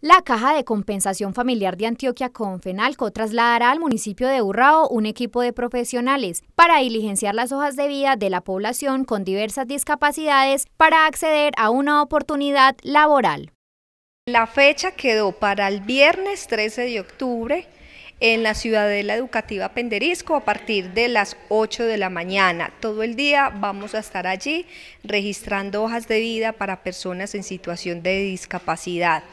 La Caja de Compensación Familiar de Antioquia con FENALCO trasladará al municipio de Urrao un equipo de profesionales para diligenciar las hojas de vida de la población con diversas discapacidades para acceder a una oportunidad laboral. La fecha quedó para el viernes 13 de octubre en la Ciudadela Educativa Penderisco a partir de las 8 de la mañana. Todo el día vamos a estar allí registrando hojas de vida para personas en situación de discapacidad.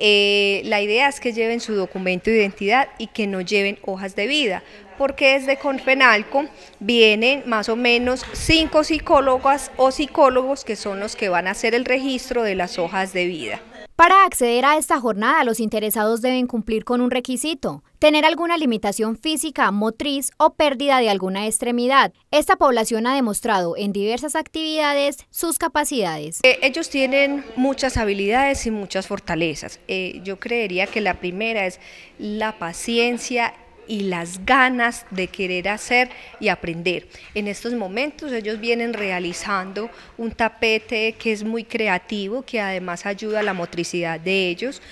Eh, la idea es que lleven su documento de identidad y que no lleven hojas de vida, porque desde Confenalco vienen más o menos cinco psicólogas o psicólogos que son los que van a hacer el registro de las hojas de vida. Para acceder a esta jornada, los interesados deben cumplir con un requisito, tener alguna limitación física, motriz o pérdida de alguna extremidad. Esta población ha demostrado en diversas actividades sus capacidades. Eh, ellos tienen muchas habilidades y muchas fortalezas. Eh, yo creería que la primera es la paciencia y las ganas de querer hacer y aprender. En estos momentos ellos vienen realizando un tapete que es muy creativo, que además ayuda a la motricidad de ellos.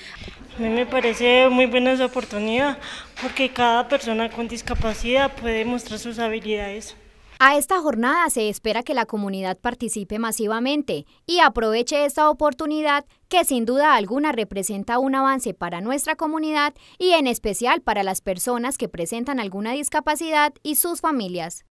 A mí me parece muy buena esa oportunidad porque cada persona con discapacidad puede mostrar sus habilidades. A esta jornada se espera que la comunidad participe masivamente y aproveche esta oportunidad que sin duda alguna representa un avance para nuestra comunidad y en especial para las personas que presentan alguna discapacidad y sus familias.